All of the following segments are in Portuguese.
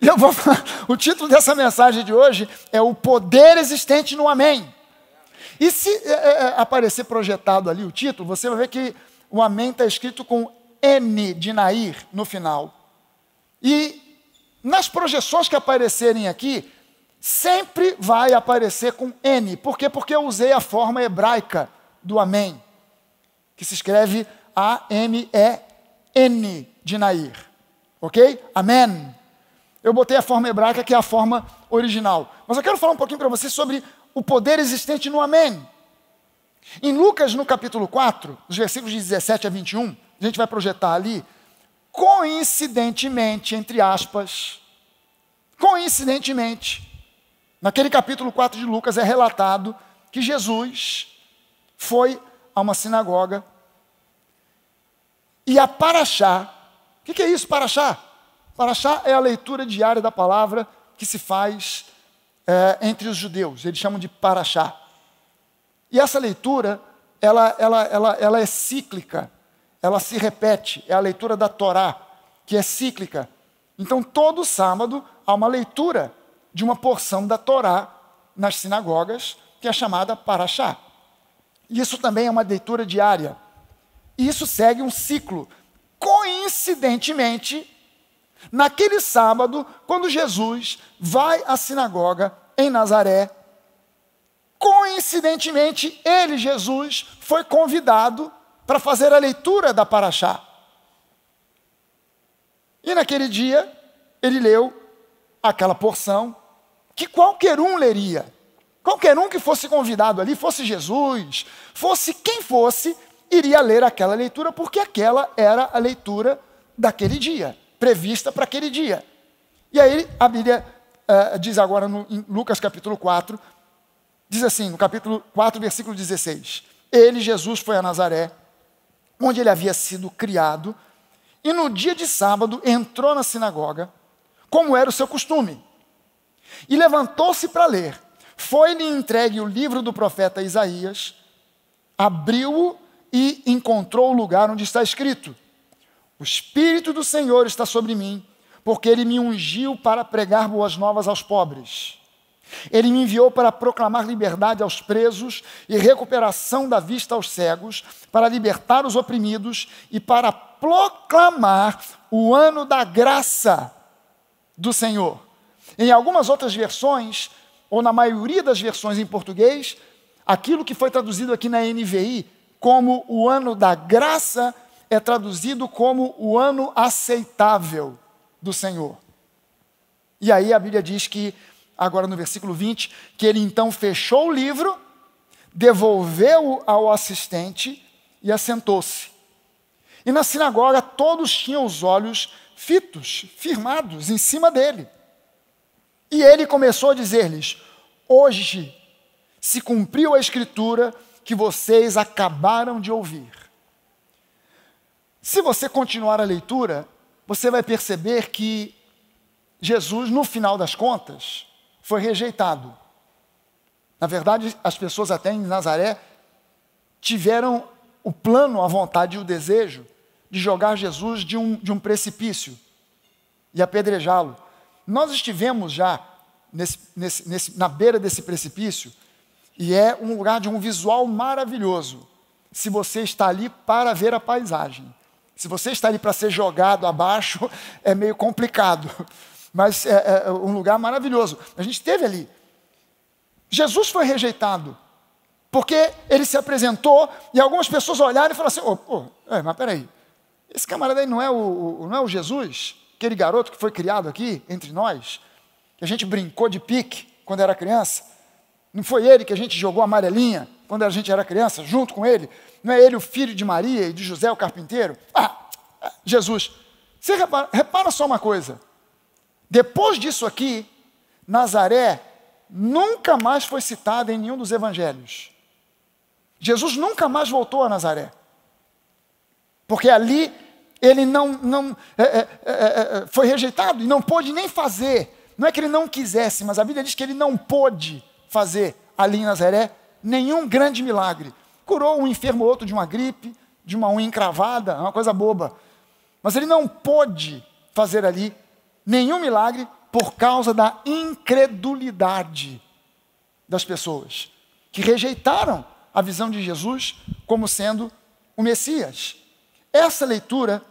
Eu vou O título dessa mensagem de hoje é o poder existente no Amém. E se é, é, é aparecer projetado ali o título, você vai ver que o Amém está escrito com N de Nair no final. E nas projeções que aparecerem aqui, sempre vai aparecer com N. Por quê? Porque eu usei a forma hebraica do Amém, que se escreve A-M-E-N de Nair. Ok? Amém. Eu botei a forma hebraica, que é a forma original. Mas eu quero falar um pouquinho para você sobre o poder existente no Amém. Em Lucas, no capítulo 4, os versículos de 17 a 21, a gente vai projetar ali, coincidentemente, entre aspas, coincidentemente, naquele capítulo 4 de Lucas é relatado que Jesus foi a uma sinagoga e a Paraxá, o que, que é isso, Paraxá? Paraxá é a leitura diária da palavra que se faz é, entre os judeus. Eles chamam de Paraxá. E essa leitura, ela, ela, ela, ela é cíclica. Ela se repete. É a leitura da Torá, que é cíclica. Então, todo sábado há uma leitura de uma porção da Torá nas sinagogas, que é chamada Paraxá. Isso também é uma leitura diária. E isso segue um ciclo. Coincidentemente, Naquele sábado, quando Jesus vai à sinagoga em Nazaré, coincidentemente, ele, Jesus, foi convidado para fazer a leitura da Paraxá. E naquele dia, ele leu aquela porção que qualquer um leria. Qualquer um que fosse convidado ali, fosse Jesus, fosse quem fosse, iria ler aquela leitura, porque aquela era a leitura daquele dia prevista para aquele dia. E aí a Bíblia uh, diz agora no, em Lucas capítulo 4, diz assim, no capítulo 4, versículo 16: Ele, Jesus, foi a Nazaré, onde ele havia sido criado, e no dia de sábado entrou na sinagoga, como era o seu costume, e levantou-se para ler. Foi-lhe entregue o livro do profeta Isaías, abriu-o e encontrou o lugar onde está escrito: o Espírito do Senhor está sobre mim, porque ele me ungiu para pregar boas novas aos pobres. Ele me enviou para proclamar liberdade aos presos e recuperação da vista aos cegos, para libertar os oprimidos e para proclamar o ano da graça do Senhor. Em algumas outras versões, ou na maioria das versões em português, aquilo que foi traduzido aqui na NVI como o ano da graça do é traduzido como o ano aceitável do Senhor. E aí a Bíblia diz que, agora no versículo 20, que ele então fechou o livro, devolveu-o ao assistente e assentou-se. E na sinagoga todos tinham os olhos fitos, firmados em cima dele. E ele começou a dizer-lhes: Hoje se cumpriu a escritura que vocês acabaram de ouvir. Se você continuar a leitura, você vai perceber que Jesus, no final das contas, foi rejeitado. Na verdade, as pessoas até em Nazaré tiveram o plano, a vontade e o desejo de jogar Jesus de um, de um precipício e apedrejá-lo. Nós estivemos já nesse, nesse, nesse, na beira desse precipício e é um lugar de um visual maravilhoso. Se você está ali para ver a paisagem. Se você está ali para ser jogado abaixo, é meio complicado. Mas é, é, é um lugar maravilhoso. A gente esteve ali. Jesus foi rejeitado. Porque ele se apresentou e algumas pessoas olharam e falaram assim: oh, oh, é, mas peraí, esse camarada aí não é o, o, não é o Jesus? Aquele garoto que foi criado aqui entre nós? Que a gente brincou de pique quando era criança? Não foi ele que a gente jogou amarelinha quando a gente era criança, junto com ele? Não é ele o filho de Maria e de José o carpinteiro? Ah, Jesus. Você repara, repara só uma coisa. Depois disso aqui, Nazaré nunca mais foi citado em nenhum dos evangelhos. Jesus nunca mais voltou a Nazaré. Porque ali ele não, não é é, é, é, é, foi rejeitado e não pôde nem fazer. Não é que ele não quisesse, mas a Bíblia diz que ele não pôde fazer ali em Nazaré nenhum grande milagre. Curou um enfermo ou outro de uma gripe, de uma unha encravada, é uma coisa boba. Mas ele não pôde fazer ali nenhum milagre por causa da incredulidade das pessoas que rejeitaram a visão de Jesus como sendo o Messias. Essa leitura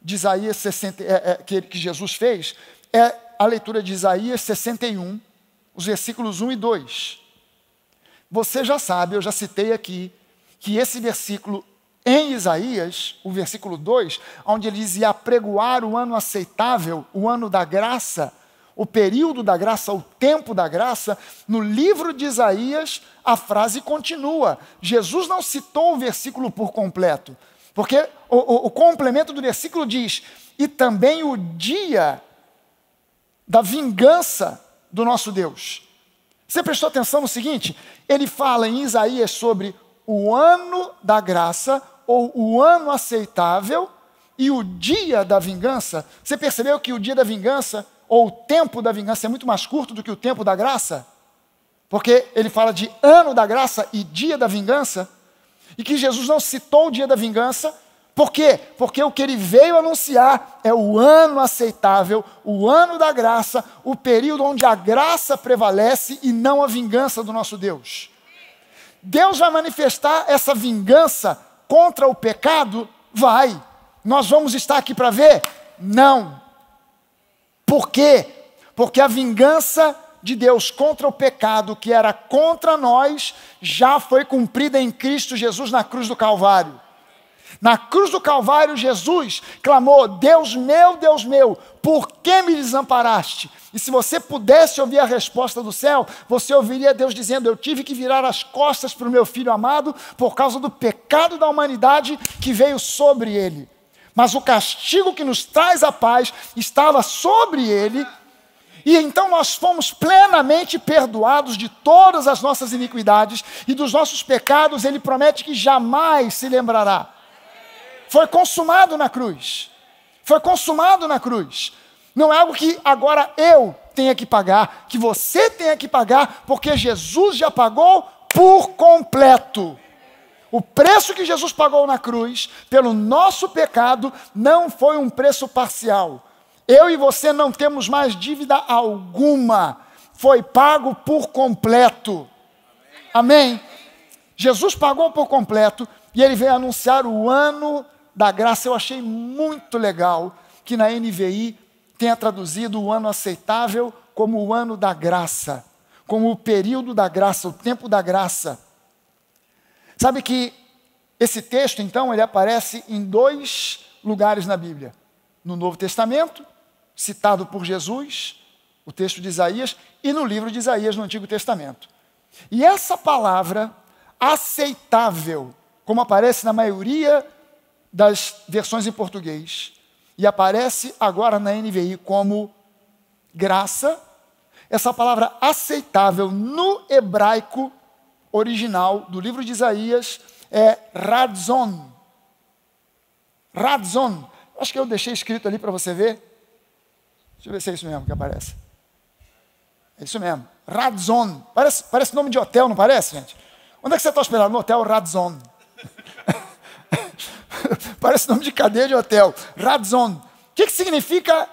de Isaías 60, é, é, que, que Jesus fez é a leitura de Isaías 61, os versículos 1 e 2. Você já sabe, eu já citei aqui, que esse versículo em Isaías, o versículo 2, onde ele diz: e apregoar o ano aceitável, o ano da graça, o período da graça, o tempo da graça, no livro de Isaías, a frase continua. Jesus não citou o versículo por completo, porque o, o, o complemento do versículo diz: e também o dia da vingança do nosso Deus. Você prestou atenção no seguinte? Ele fala em Isaías sobre o ano da graça, ou o ano aceitável e o dia da vingança. Você percebeu que o dia da vingança ou o tempo da vingança é muito mais curto do que o tempo da graça? Porque ele fala de ano da graça e dia da vingança, e que Jesus não citou o dia da vingança, por quê? Porque o que ele veio anunciar é o ano aceitável, o ano da graça, o período onde a graça prevalece e não a vingança do nosso Deus. Deus vai manifestar essa vingança contra o pecado? Vai. Nós vamos estar aqui para ver? Não. Por quê? Porque a vingança de Deus contra o pecado, que era contra nós, já foi cumprida em Cristo Jesus na cruz do Calvário. Na cruz do Calvário, Jesus clamou: Deus meu, Deus meu, por que me desamparaste? E se você pudesse ouvir a resposta do céu, você ouviria Deus dizendo: Eu tive que virar as costas para o meu filho amado por causa do pecado da humanidade que veio sobre ele. Mas o castigo que nos traz a paz estava sobre ele, e então nós fomos plenamente perdoados de todas as nossas iniquidades e dos nossos pecados, ele promete que jamais se lembrará. Foi consumado na cruz. Foi consumado na cruz. Não é algo que agora eu tenha que pagar, que você tenha que pagar, porque Jesus já pagou por completo. O preço que Jesus pagou na cruz pelo nosso pecado não foi um preço parcial. Eu e você não temos mais dívida alguma. Foi pago por completo. Amém? Jesus pagou por completo e ele veio anunciar o ano da graça, eu achei muito legal que na NVI tenha traduzido o ano aceitável como o ano da graça, como o período da graça, o tempo da graça. Sabe que esse texto, então, ele aparece em dois lugares na Bíblia: no Novo Testamento, citado por Jesus, o texto de Isaías, e no livro de Isaías, no Antigo Testamento. E essa palavra, aceitável, como aparece na maioria das versões em português e aparece agora na NVI como graça. Essa palavra aceitável no hebraico original do livro de Isaías é radzon. Radzon. Acho que eu deixei escrito ali para você ver. Deixa eu ver se é isso mesmo que aparece. É isso mesmo. Radzon. Parece, parece nome de hotel, não parece, gente? Onde é que você está hospedado? No hotel Radzon. Parece nome de cadeia de hotel. Radzon. O que, que significa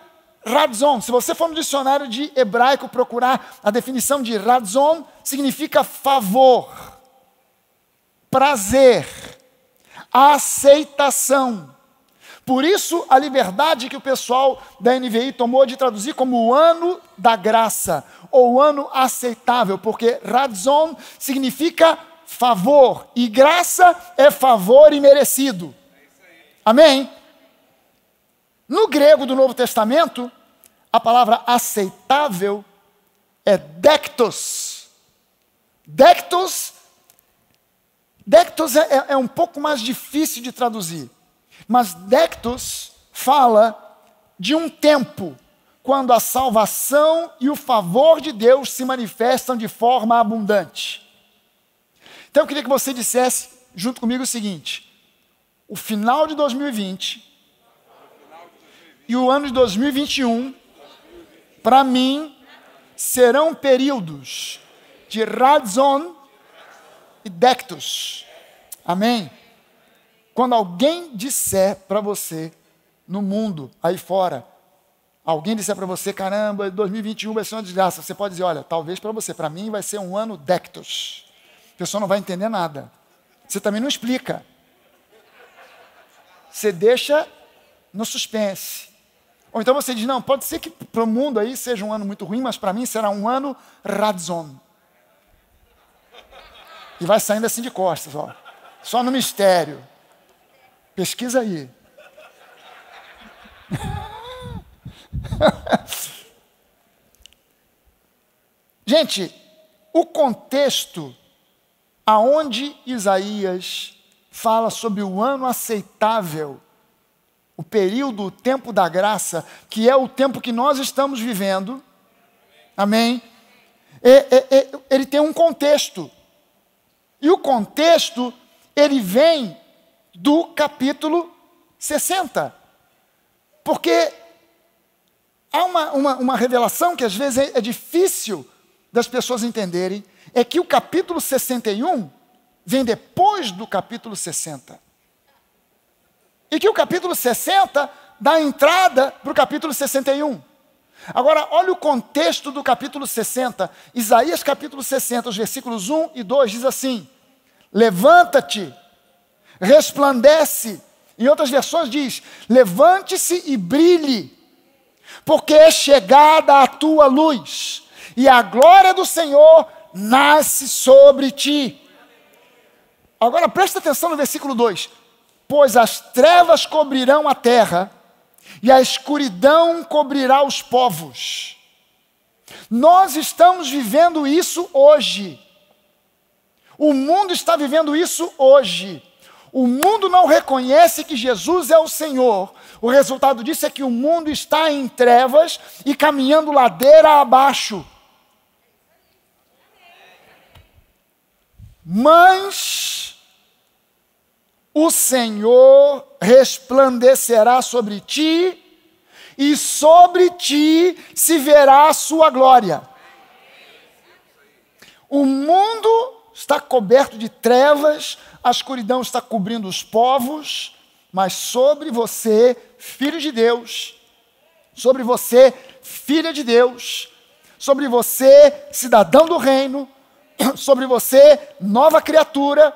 Radzon? Se você for no dicionário de hebraico procurar a definição de Radzon, significa favor, prazer, aceitação. Por isso, a liberdade que o pessoal da NVI tomou de traduzir como o ano da graça, ou o ano aceitável, porque Radzon significa favor, e graça é favor e merecido. Amém? No grego do Novo Testamento, a palavra aceitável é dectos. Dectos, dectos é, é, é um pouco mais difícil de traduzir, mas dectos fala de um tempo quando a salvação e o favor de Deus se manifestam de forma abundante. Então eu queria que você dissesse junto comigo o seguinte: o final de 2020 e o ano de 2021, para mim, serão períodos de Radzon e Dectus. Amém? Quando alguém disser para você no mundo, aí fora, alguém disser para você, caramba, 2021 vai ser uma desgraça, você pode dizer, olha, talvez para você, para mim vai ser um ano Dectus. A pessoa não vai entender nada. Você também não explica. Você deixa no suspense. Ou então você diz: não, pode ser que para o mundo aí seja um ano muito ruim, mas para mim será um ano radzon. E vai saindo assim de costas, ó. Só no mistério. Pesquisa aí. Gente, o contexto aonde Isaías fala sobre o ano aceitável, o período, o tempo da graça, que é o tempo que nós estamos vivendo. Amém? É, é, é, ele tem um contexto. E o contexto, ele vem do capítulo 60. Porque há uma, uma, uma revelação que às vezes é, é difícil das pessoas entenderem, é que o capítulo 61 vem depois do capítulo 60. E que o capítulo 60 dá entrada para o capítulo 61. Agora, olha o contexto do capítulo 60. Isaías, capítulo 60, os versículos 1 e 2 diz assim: Levanta-te, resplandece. Em outras versões diz: Levante-se e brilhe, porque é chegada a tua luz, e a glória do Senhor nasce sobre ti. Agora presta atenção no versículo 2: Pois as trevas cobrirão a terra, e a escuridão cobrirá os povos. Nós estamos vivendo isso hoje. O mundo está vivendo isso hoje. O mundo não reconhece que Jesus é o Senhor. O resultado disso é que o mundo está em trevas e caminhando ladeira abaixo. Mas o Senhor resplandecerá sobre ti, e sobre ti se verá a sua glória. O mundo está coberto de trevas, a escuridão está cobrindo os povos, mas sobre você, filho de Deus, sobre você, filha de Deus, sobre você, cidadão do reino, sobre você, nova criatura,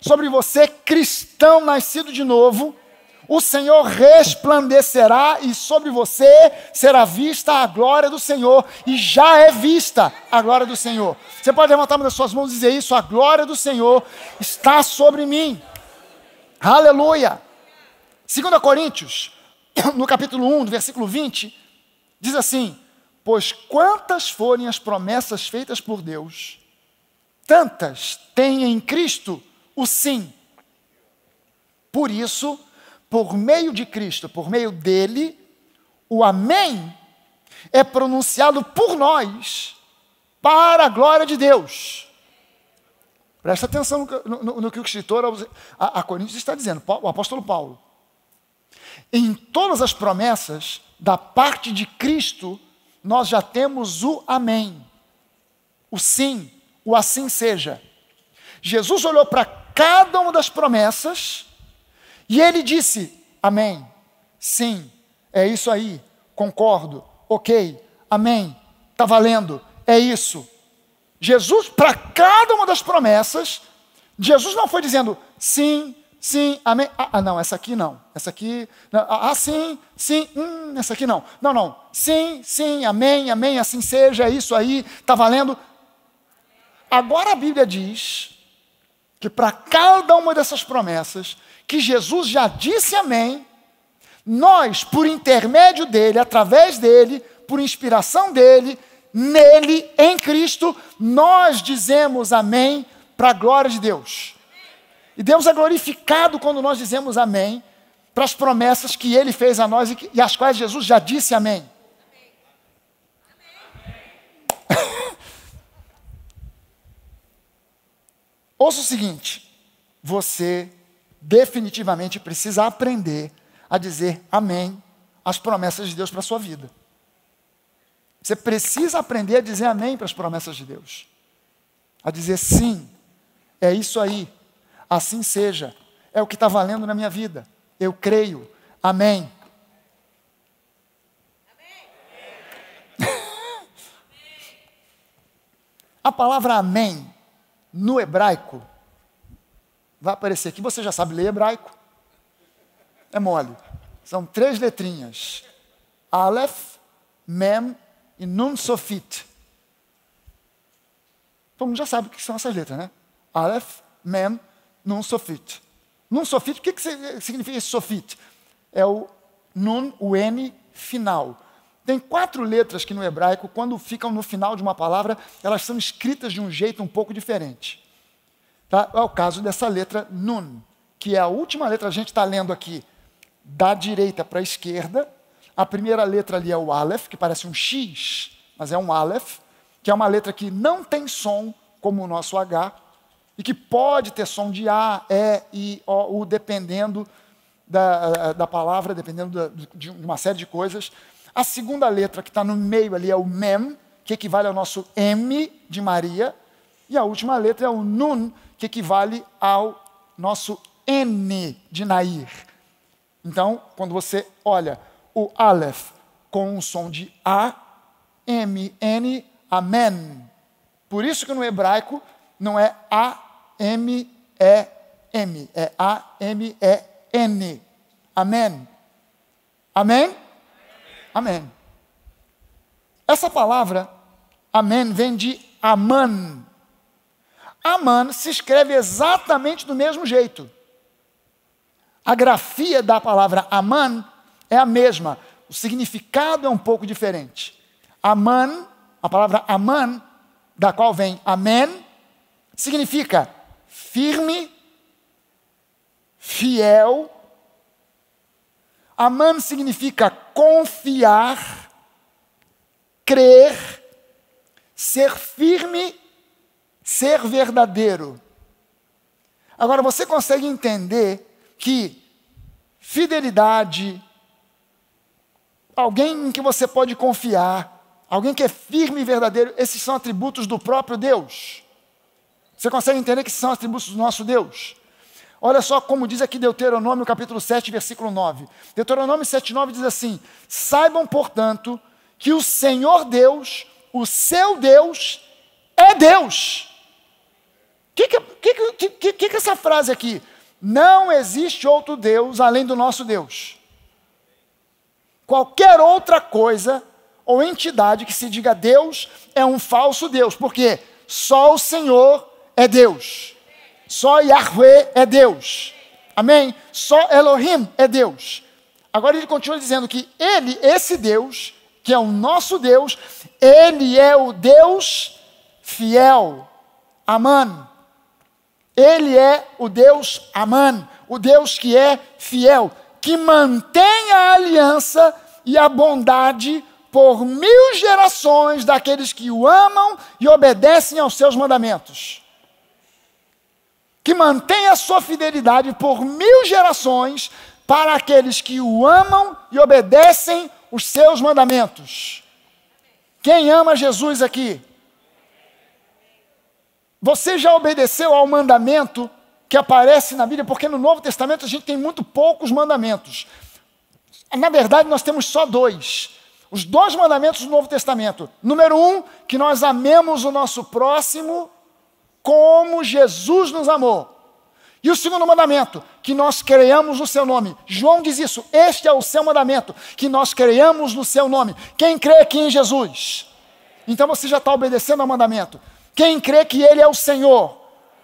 sobre você, cristão nascido de novo, o Senhor resplandecerá e sobre você será vista a glória do Senhor, e já é vista a glória do Senhor. Você pode levantar uma das suas mãos e dizer isso: a glória do Senhor está sobre mim. Aleluia. 2 Coríntios, no capítulo 1, versículo 20, diz assim: Pois quantas forem as promessas feitas por Deus, tantas tem em Cristo o sim. Por isso, por meio de Cristo, por meio dele, o Amém é pronunciado por nós para a glória de Deus. Presta atenção no, no, no que o escritor a, a Coríntios está dizendo, o apóstolo Paulo. Em todas as promessas da parte de Cristo, nós já temos o Amém, o sim, o assim seja. Jesus olhou para cada uma das promessas e ele disse: Amém, sim, é isso aí, concordo, ok, amém, está valendo, é isso. Jesus, para cada uma das promessas, Jesus não foi dizendo sim, sim, amém. Ah, ah, não, essa aqui não. Essa aqui, não. Ah, ah, sim, sim, hum, essa aqui não. Não, não. Sim, sim, amém, amém, assim seja, é isso aí, está valendo. Agora a Bíblia diz que para cada uma dessas promessas que Jesus já disse amém, nós, por intermédio dele, através dele, por inspiração dele, nele, em Cristo, nós dizemos amém para a glória de Deus. E Deus é glorificado quando nós dizemos amém para as promessas que ele fez a nós e, que, e as quais Jesus já disse amém. amém. amém. Ouça o seguinte: você definitivamente precisa aprender a dizer amém às promessas de Deus para a sua vida. Você precisa aprender a dizer amém para as promessas de Deus. A dizer sim, é isso aí, assim seja, é o que está valendo na minha vida. Eu creio, amém. amém. a palavra amém no hebraico, vai aparecer aqui. Você já sabe ler hebraico? É mole. São três letrinhas: Aleph, Mem e Nun Sofit. Todo mundo já sabe o que são essas letras, né? Aleph, Mem, Nun Sofit. Nun Sofit, o que, que significa esse Sofit? É o Nun, o N final. Tem quatro letras que no hebraico, quando ficam no final de uma palavra, elas são escritas de um jeito um pouco diferente. Tá? É o caso dessa letra Nun, que é a última letra que a gente está lendo aqui, da direita para a esquerda. A primeira letra ali é o Aleph, que parece um X, mas é um Aleph, que é uma letra que não tem som, como o nosso H, e que pode ter som de A, E, I, O, U, dependendo da, da palavra, dependendo da, de uma série de coisas. A segunda letra que está no meio ali é o mem, que equivale ao nosso M de Maria. E a última letra é o nun, que equivale ao nosso N de Nair. Então, quando você olha o Aleph com um som de A, M, N, Amen. Por isso que no hebraico não é A, M, E, M. É A, M, E, N. Amen. Amém? Amém. Essa palavra, amém, vem de Aman. Aman se escreve exatamente do mesmo jeito. A grafia da palavra Aman é a mesma, o significado é um pouco diferente. Aman, a palavra Aman, da qual vem Amém, significa firme, fiel Aman significa confiar, crer, ser firme, ser verdadeiro. Agora você consegue entender que fidelidade, alguém em que você pode confiar, alguém que é firme e verdadeiro, esses são atributos do próprio Deus. Você consegue entender que esses são atributos do nosso Deus? Olha só como diz aqui Deuteronômio capítulo 7, versículo 9. Deuteronômio 7, 9 diz assim: Saibam, portanto, que o Senhor Deus, o seu Deus, é Deus. O que que, que, que, que, essa frase aqui? Não existe outro Deus além do nosso Deus. Qualquer outra coisa ou entidade que se diga Deus é um falso Deus, porque só o Senhor é Deus. Só Yahweh é Deus. Amém? Só Elohim é Deus. Agora ele continua dizendo que ele, esse Deus, que é o nosso Deus, ele é o Deus fiel, Aman. Ele é o Deus Aman, o Deus que é fiel, que mantém a aliança e a bondade por mil gerações daqueles que o amam e obedecem aos seus mandamentos que mantém a sua fidelidade por mil gerações para aqueles que o amam e obedecem os seus mandamentos. Quem ama Jesus aqui? Você já obedeceu ao mandamento que aparece na Bíblia? Porque no Novo Testamento a gente tem muito poucos mandamentos. Na verdade, nós temos só dois. Os dois mandamentos do Novo Testamento. Número um, que nós amemos o nosso próximo como Jesus nos amou. E o segundo mandamento, que nós creiamos no seu nome. João diz isso, este é o seu mandamento, que nós creiamos no seu nome. Quem crê aqui em Jesus? Então você já está obedecendo ao mandamento. Quem crê que Ele é o Senhor?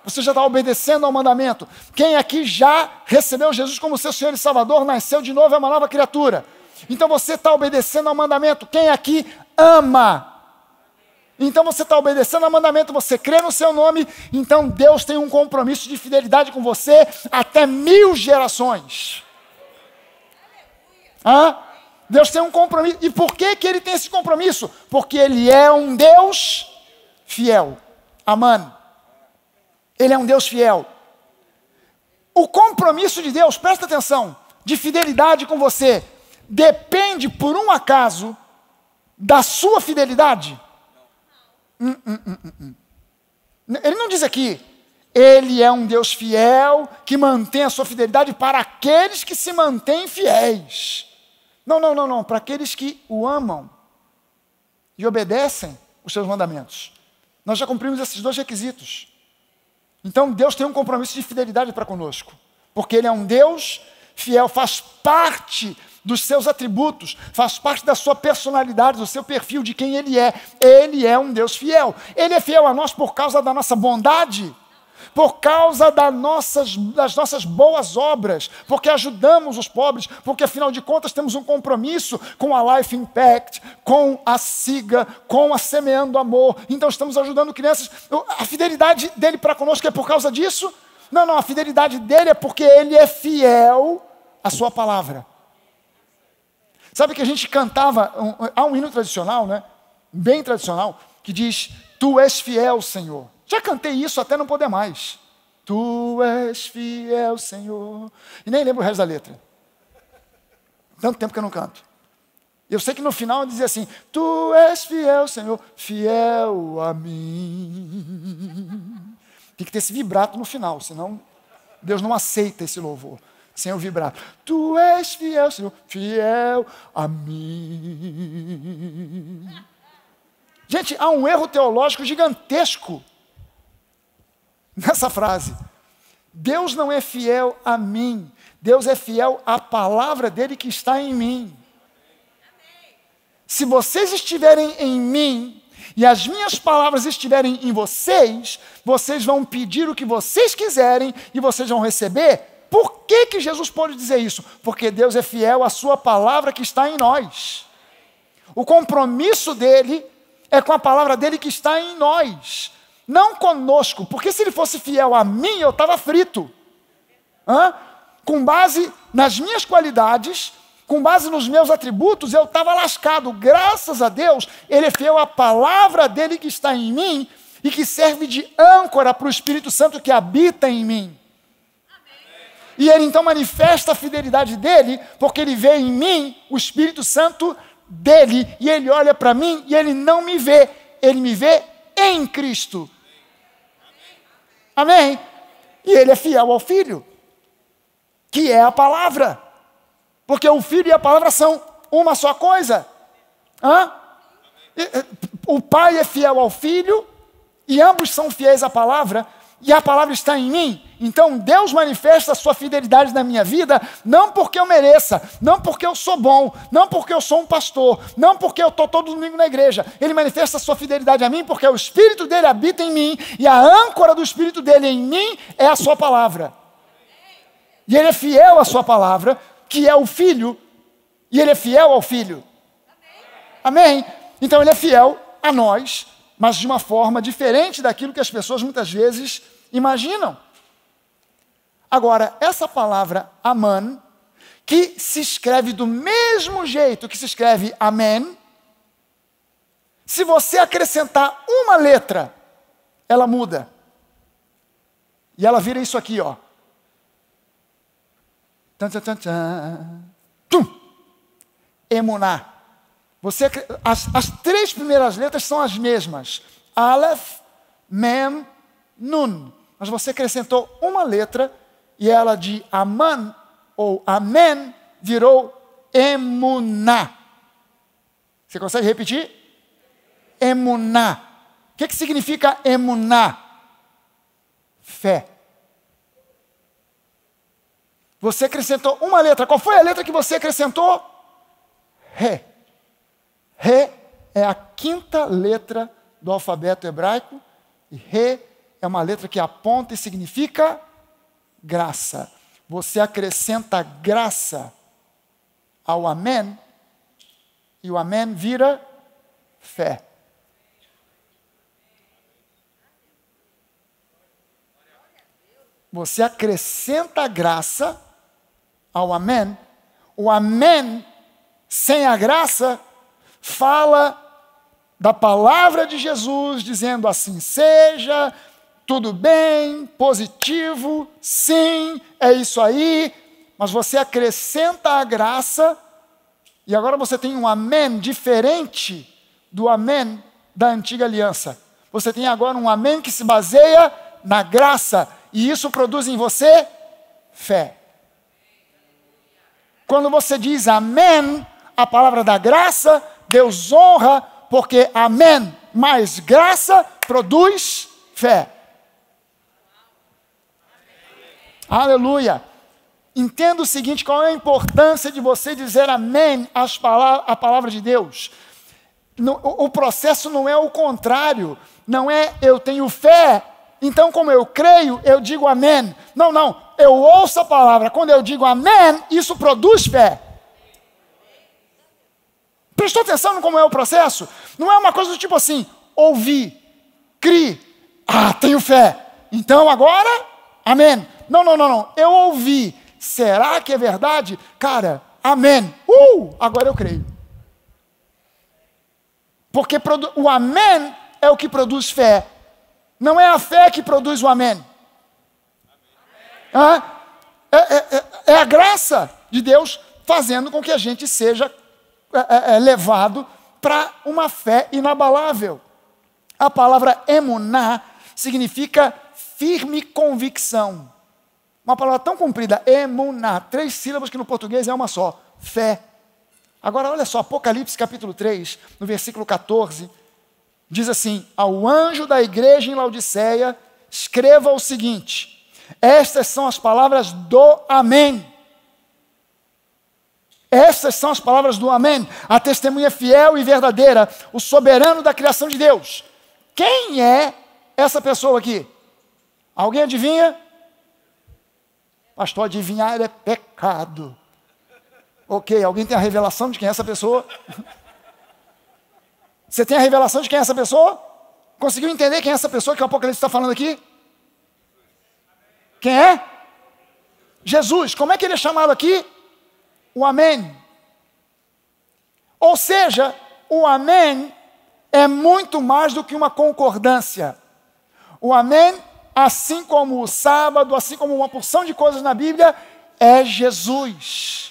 Você já está obedecendo ao mandamento. Quem aqui já recebeu Jesus como seu Senhor e Salvador, nasceu de novo, é uma nova criatura. Então você está obedecendo ao mandamento. Quem aqui ama então você está obedecendo ao mandamento, você crê no seu nome, então Deus tem um compromisso de fidelidade com você até mil gerações. Hã? Deus tem um compromisso. E por que, que ele tem esse compromisso? Porque ele é um Deus fiel. Amém. Ele é um Deus fiel. O compromisso de Deus, presta atenção, de fidelidade com você, depende por um acaso da sua fidelidade? Hum hum, hum, hum, hum, Ele não diz aqui, ele é um Deus fiel que mantém a sua fidelidade para aqueles que se mantêm fiéis. Não, não, não, não, para aqueles que o amam e obedecem os seus mandamentos. Nós já cumprimos esses dois requisitos. Então Deus tem um compromisso de fidelidade para conosco, porque Ele é um Deus fiel, faz parte dos seus atributos, faz parte da sua personalidade, do seu perfil, de quem ele é. Ele é um Deus fiel. Ele é fiel a nós por causa da nossa bondade, por causa das nossas, das nossas boas obras, porque ajudamos os pobres, porque afinal de contas temos um compromisso com a Life Impact, com a SIGA, com a Semeando Amor. Então estamos ajudando crianças. A fidelidade dele para conosco é por causa disso? Não, não, a fidelidade dele é porque ele é fiel à sua palavra. Sabe que a gente cantava, um, há um hino tradicional, né? Bem tradicional, que diz: Tu és fiel, Senhor. Já cantei isso até não poder mais. Tu és fiel, Senhor. E nem lembro o resto da letra. Tanto tempo que eu não canto. Eu sei que no final dizia assim: Tu és fiel, Senhor, fiel a mim. Tem que ter esse vibrato no final, senão Deus não aceita esse louvor sem eu vibrar. Tu és fiel, Senhor, fiel a mim. Gente, há um erro teológico gigantesco nessa frase. Deus não é fiel a mim, Deus é fiel à palavra dele que está em mim. Se vocês estiverem em mim e as minhas palavras estiverem em vocês, vocês vão pedir o que vocês quiserem e vocês vão receber por que, que Jesus pode dizer isso? Porque Deus é fiel à Sua palavra que está em nós. O compromisso dele é com a palavra dele que está em nós, não conosco, porque se ele fosse fiel a mim, eu estava frito. Hã? Com base nas minhas qualidades, com base nos meus atributos, eu estava lascado. Graças a Deus, ele é fiel à palavra dele que está em mim e que serve de âncora para o Espírito Santo que habita em mim. E ele então manifesta a fidelidade dele, porque ele vê em mim o Espírito Santo dele, e ele olha para mim e ele não me vê, ele me vê em Cristo. Amém? E ele é fiel ao Filho, que é a palavra, porque o Filho e a palavra são uma só coisa. Hã? O Pai é fiel ao Filho, e ambos são fiéis à palavra, e a palavra está em mim, então Deus manifesta a sua fidelidade na minha vida, não porque eu mereça, não porque eu sou bom, não porque eu sou um pastor, não porque eu estou todo domingo na igreja. Ele manifesta a sua fidelidade a mim porque o Espírito dele habita em mim e a âncora do Espírito dele em mim é a sua palavra. E ele é fiel à sua palavra, que é o Filho, e ele é fiel ao Filho. Amém? Amém? Então ele é fiel a nós, mas de uma forma diferente daquilo que as pessoas muitas vezes imaginam. Agora, essa palavra Aman, que se escreve do mesmo jeito que se escreve Amém, se você acrescentar uma letra, ela muda. E ela vira isso aqui, ó. Tum. Emuná. Você, as, as três primeiras letras são as mesmas. Aleph, Mem, Nun mas você acrescentou uma letra e ela de Aman ou Amen virou Emuná. Você consegue repetir? Emuná. O que, que significa Emuná? Fé. Você acrescentou uma letra. Qual foi a letra que você acrescentou? Ré. Ré é a quinta letra do alfabeto hebraico. E Ré é uma letra que aponta e significa graça. Você acrescenta graça ao amém, e o amém vira fé. Você acrescenta graça ao amém. O amém, sem a graça, fala da palavra de Jesus, dizendo assim: seja tudo bem, positivo, sim, é isso aí, mas você acrescenta a graça e agora você tem um amém diferente do amém da antiga aliança. Você tem agora um amém que se baseia na graça e isso produz em você fé. Quando você diz amém, a palavra da graça, Deus honra, porque amém mais graça produz fé. Aleluia. Entenda o seguinte: qual é a importância de você dizer amém às palavras, à palavra de Deus? No, o, o processo não é o contrário, não é eu tenho fé, então como eu creio, eu digo amém. Não, não, eu ouço a palavra, quando eu digo amém, isso produz fé. Prestou atenção no como é o processo? Não é uma coisa do tipo assim, ouvi, crie, ah, tenho fé, então agora Amém. Não, não, não, não. Eu ouvi. Será que é verdade? Cara, amém. Uh, agora eu creio. Porque o amém é o que produz fé. Não é a fé que produz o amém. É, é, é, é, a graça de Deus fazendo com que a gente seja é, é, é levado para uma fé inabalável. A palavra emuná significa firme convicção. Uma palavra tão comprida, emuná, três sílabas que no português é uma só, fé. Agora olha só, Apocalipse capítulo 3, no versículo 14, diz assim: Ao anjo da igreja em Laodiceia, escreva o seguinte: Estas são as palavras do Amém. Estas são as palavras do Amém, a testemunha fiel e verdadeira, o soberano da criação de Deus. Quem é essa pessoa aqui? Alguém adivinha? Pastor, adivinhar é pecado. Ok, alguém tem a revelação de quem é essa pessoa? Você tem a revelação de quem é essa pessoa? Conseguiu entender quem é essa pessoa que o Apocalipse está falando aqui? Quem é? Jesus. Como é que ele é chamado aqui? O Amém. Ou seja, o Amém é muito mais do que uma concordância. O Amém assim como o sábado, assim como uma porção de coisas na Bíblia, é Jesus.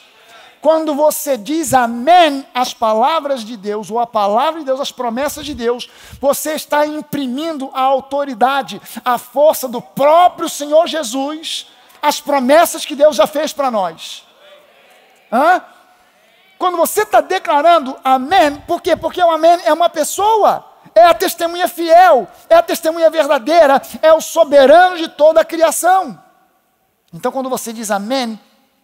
Quando você diz amém às palavras de Deus, ou a palavra de Deus, as promessas de Deus, você está imprimindo a autoridade, a força do próprio Senhor Jesus, as promessas que Deus já fez para nós. Hã? Quando você está declarando amém, por quê? Porque o amém é uma pessoa é a testemunha fiel, é a testemunha verdadeira, é o soberano de toda a criação. Então, quando você diz amém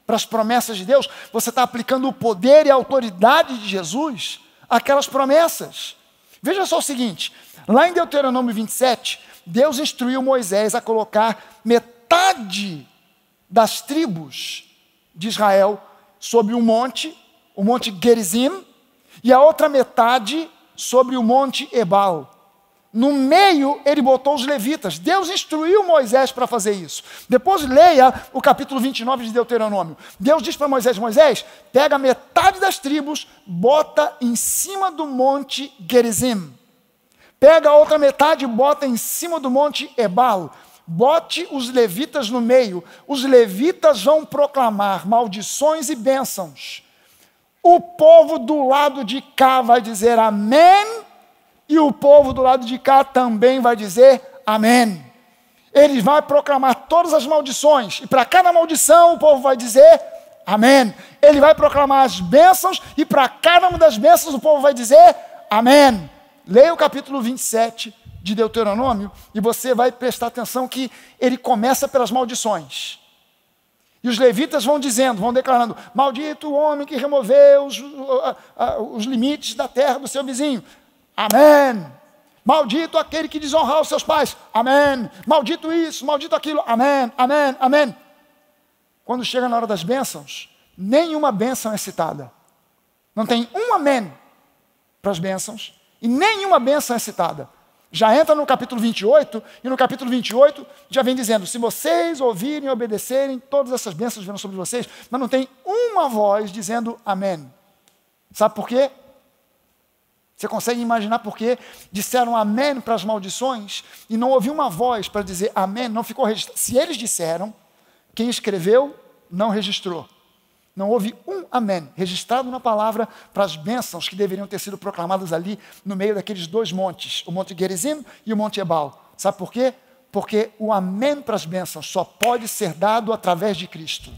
para as promessas de Deus, você está aplicando o poder e a autoridade de Jesus àquelas promessas. Veja só o seguinte: lá em Deuteronômio 27, Deus instruiu Moisés a colocar metade das tribos de Israel sob um monte, o monte Gerizim, e a outra metade sobre o monte Ebal. No meio ele botou os levitas. Deus instruiu Moisés para fazer isso. Depois leia o capítulo 29 de Deuteronômio. Deus diz para Moisés: Moisés, pega metade das tribos, bota em cima do monte Gerizim. Pega a outra metade bota em cima do monte Ebal. Bote os levitas no meio. Os levitas vão proclamar maldições e bênçãos o povo do lado de cá vai dizer amém, e o povo do lado de cá também vai dizer amém. Ele vai proclamar todas as maldições, e para cada maldição o povo vai dizer amém. Ele vai proclamar as bênçãos, e para cada uma das bênçãos o povo vai dizer amém. Leia o capítulo 27 de Deuteronômio e você vai prestar atenção que ele começa pelas maldições. E os levitas vão dizendo, vão declarando: Maldito o homem que removeu os, os limites da terra do seu vizinho. Amém. Maldito aquele que desonrar os seus pais. Amém. Maldito isso, maldito aquilo. Amém, amém, amém. Quando chega na hora das bênçãos, nenhuma bênção é citada. Não tem um amém para as bênçãos e nenhuma bênção é citada. Já entra no capítulo 28, e no capítulo 28 já vem dizendo: se vocês ouvirem e obedecerem, todas essas bênçãos virão sobre vocês, mas não tem uma voz dizendo amém. Sabe por quê? Você consegue imaginar por quê? Disseram amém para as maldições e não houve uma voz para dizer amém, não ficou registrado. Se eles disseram, quem escreveu não registrou. Não houve um amém registrado na palavra para as bênçãos que deveriam ter sido proclamadas ali no meio daqueles dois montes, o Monte Gerizim e o Monte Ebal. Sabe por quê? Porque o amém para as bênçãos só pode ser dado através de Cristo.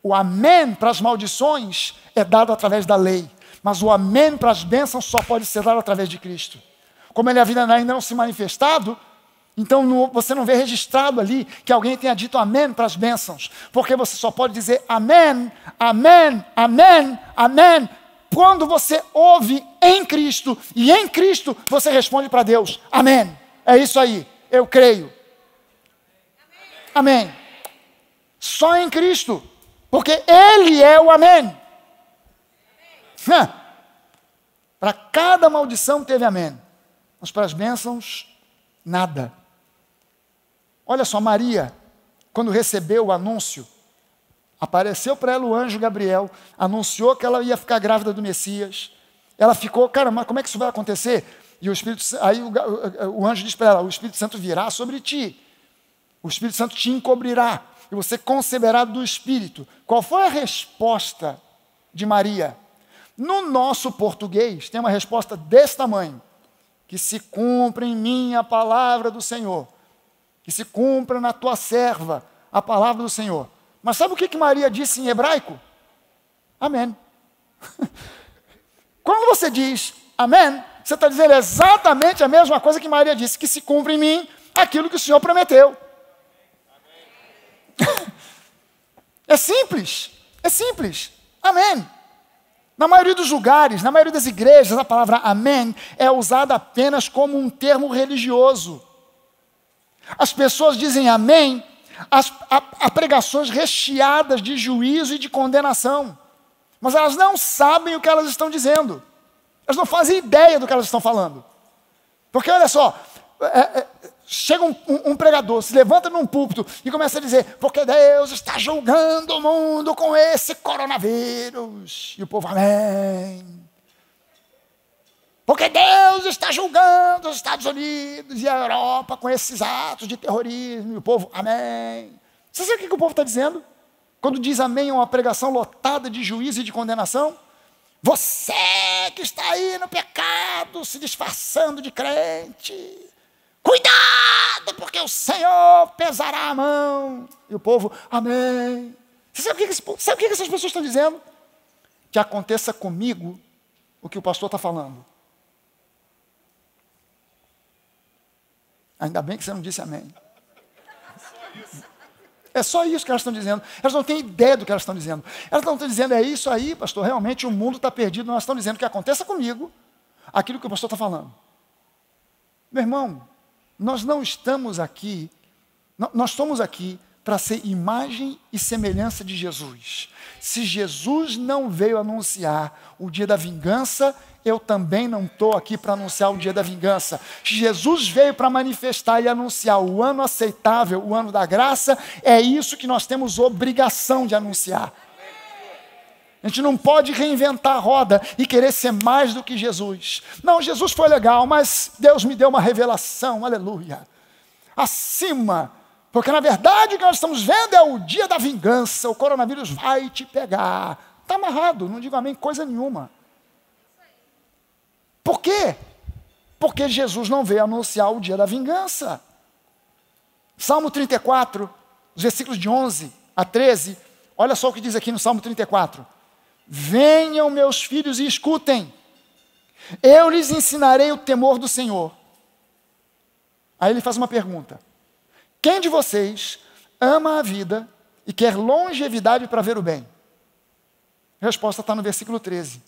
O amém para as maldições é dado através da lei, mas o amém para as bênçãos só pode ser dado através de Cristo. Como ele ainda não se manifestado, então você não vê registrado ali que alguém tenha dito amém para as bênçãos, porque você só pode dizer amém, amém, amém, amém, quando você ouve em Cristo e em Cristo você responde para Deus: Amém. É isso aí, eu creio. Amém. Só em Cristo, porque Ele é o amém. Para cada maldição teve Amém, mas para as bênçãos, nada. Olha só, Maria, quando recebeu o anúncio, apareceu para ela o anjo Gabriel, anunciou que ela ia ficar grávida do Messias. Ela ficou, cara, mas como é que isso vai acontecer? E o Espírito, aí o, o anjo diz para ela: O Espírito Santo virá sobre ti, o Espírito Santo te encobrirá, e você conceberá do Espírito. Qual foi a resposta de Maria? No nosso português, tem uma resposta desse tamanho: Que se cumpre em mim a palavra do Senhor que se cumpra na tua serva a palavra do Senhor. Mas sabe o que, que Maria disse em hebraico? Amém. Quando você diz amém, você está dizendo exatamente a mesma coisa que Maria disse: que se cumpra em mim aquilo que o Senhor prometeu. é simples, é simples. Amém. Na maioria dos lugares, na maioria das igrejas, a palavra amém é usada apenas como um termo religioso. As pessoas dizem amém as, a, a pregações recheadas de juízo e de condenação. Mas elas não sabem o que elas estão dizendo. Elas não fazem ideia do que elas estão falando. Porque olha só, é, é, chega um, um, um, pregador, se levanta num púlpito e começa a dizer: porque Deus está julgando o mundo com esse coronavírus. E o povo, amém. Porque Deus está julgando os Estados Unidos e a Europa com esses atos de terrorismo. E o povo, amém. Você sabe o que o povo está dizendo? Quando diz amém a uma pregação lotada de juízo e de condenação? Você que está aí no pecado, se disfarçando de crente. Cuidado, porque o Senhor pesará a mão. E o povo, amém. Você sabe o que, sabe o que essas pessoas estão dizendo? Que aconteça comigo o que o pastor está falando. Ainda bem que você não disse amém. É só isso que elas estão dizendo. Elas não têm ideia do que elas estão dizendo. Elas estão dizendo, é isso aí, pastor, realmente o mundo está perdido. Nós elas estão dizendo que aconteça comigo aquilo que o pastor está falando. Meu irmão, nós não estamos aqui, nós somos aqui para ser imagem e semelhança de Jesus. Se Jesus não veio anunciar o dia da vingança eu também não estou aqui para anunciar o dia da vingança. Jesus veio para manifestar e anunciar o ano aceitável, o ano da graça, é isso que nós temos obrigação de anunciar. A gente não pode reinventar a roda e querer ser mais do que Jesus. Não, Jesus foi legal, mas Deus me deu uma revelação, aleluia. Acima, porque na verdade o que nós estamos vendo é o dia da vingança, o coronavírus vai te pegar. Está amarrado, não digo amém coisa nenhuma. Por quê? Porque Jesus não veio anunciar o dia da vingança. Salmo 34, os versículos de 11 a 13, olha só o que diz aqui no Salmo 34. Venham meus filhos e escutem. Eu lhes ensinarei o temor do Senhor. Aí ele faz uma pergunta: Quem de vocês ama a vida e quer longevidade para ver o bem? A resposta está no versículo 13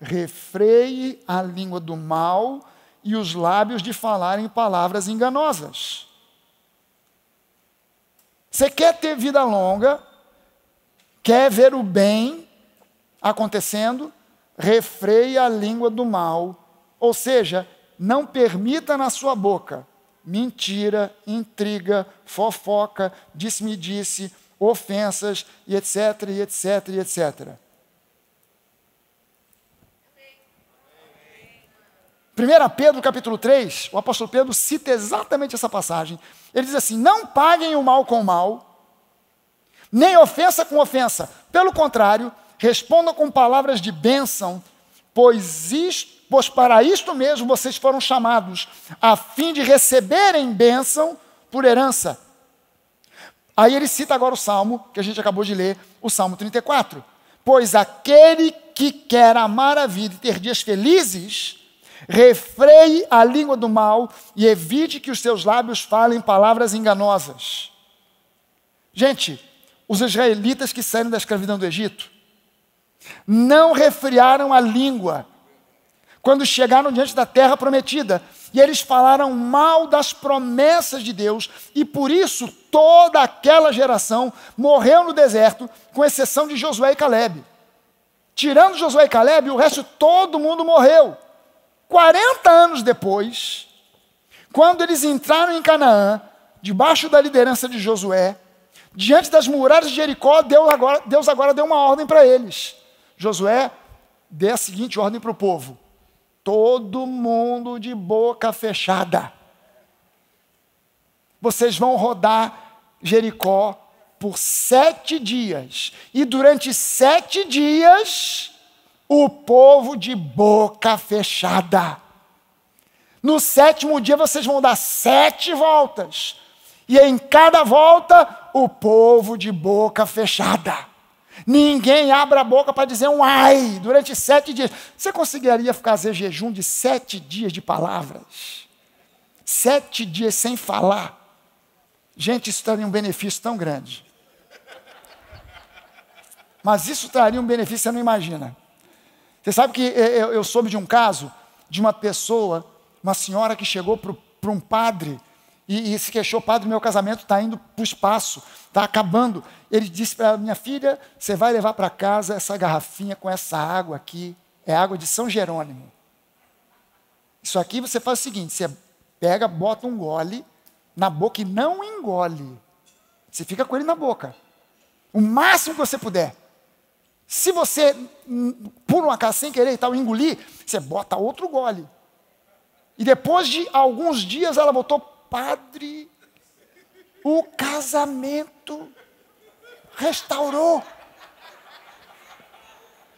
refreie a língua do mal e os lábios de falarem palavras enganosas. Você quer ter vida longa, quer ver o bem acontecendo, refreie a língua do mal, ou seja, não permita na sua boca mentira, intriga, fofoca, disse-me-disse, -disse, ofensas e etc, e etc, e etc. 1 Pedro capítulo 3, o apóstolo Pedro cita exatamente essa passagem. Ele diz assim: Não paguem o mal com o mal, nem ofensa com ofensa. Pelo contrário, respondam com palavras de bênção, pois, isto, pois para isto mesmo vocês foram chamados, a fim de receberem bênção por herança. Aí ele cita agora o salmo que a gente acabou de ler, o salmo 34. Pois aquele que quer amar a vida e ter dias felizes refreie a língua do mal e evite que os seus lábios falem palavras enganosas. Gente, os israelitas que saíram da escravidão do Egito não refriaram a língua quando chegaram diante da terra prometida. E eles falaram mal das promessas de Deus, e por isso toda aquela geração morreu no deserto, com exceção de Josué e Caleb. Tirando Josué e Caleb, o resto todo mundo morreu. 40 anos depois, quando eles entraram em Canaã, debaixo da liderança de Josué, diante das muralhas de Jericó, Deus agora, Deus agora deu uma ordem para eles. Josué deu a seguinte ordem para o povo: todo mundo de boca fechada. Vocês vão rodar Jericó por sete dias. E durante sete dias, o povo de boca fechada. No sétimo dia vocês vão dar sete voltas, e em cada volta, o povo de boca fechada. Ninguém abre a boca para dizer um ai durante sete dias. Você conseguiria fazer jejum de sete dias de palavras? Sete dias sem falar. Gente, isso traria um benefício tão grande. Mas isso traria um benefício, você não imagina. Você sabe que eu, soube de um caso de uma pessoa, uma senhora que chegou para um padre e, e, se queixou, padre, meu casamento está indo para o espaço, está acabando. Ele disse para minha filha, você vai levar para casa essa garrafinha com essa água aqui, é água de São Jerônimo. Isso aqui você faz o seguinte, você pega, bota um gole na boca e não engole. Você fica com ele na boca. O máximo que você puder. Se você, hum, por um acaso, sem querer e tal, engolir, você bota outro gole. E depois de alguns dias ela botou, padre, o casamento restaurou.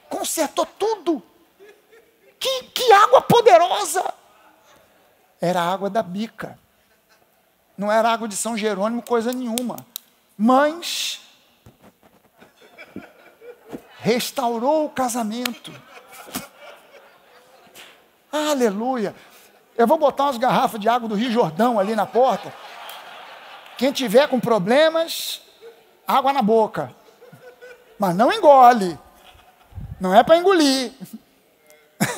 Consertou tudo. Que, que água poderosa! Era água da bica. Não era água de São Jerônimo, coisa nenhuma. Mas restaurou o casamento. Aleluia. Eu vou botar umas garrafas de água do Rio Jordão ali na porta. Quem tiver com problemas, água na boca. Mas não engole. Não é para engolir.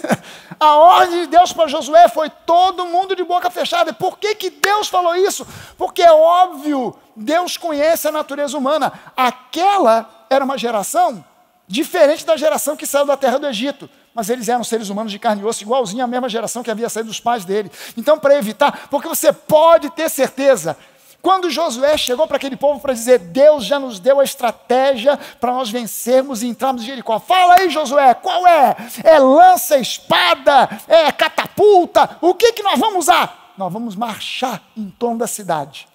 A ordem de Deus para Josué foi todo mundo de boca fechada. E por que, que Deus falou isso? Porque é óbvio, Deus conhece a natureza humana. Aquela era uma geração Diferente da geração que saiu da terra do Egito. Mas eles eram seres humanos de carne e osso, igualzinho à mesma geração que havia saído dos pais dele. Então, para evitar, porque você pode ter certeza, quando Josué chegou para aquele povo para dizer: Deus já nos deu a estratégia para nós vencermos e entrarmos em Jericó. Fala aí, Josué, qual é? É lança, espada, é catapulta? O que, que nós vamos usar? Nós vamos marchar em torno da cidade.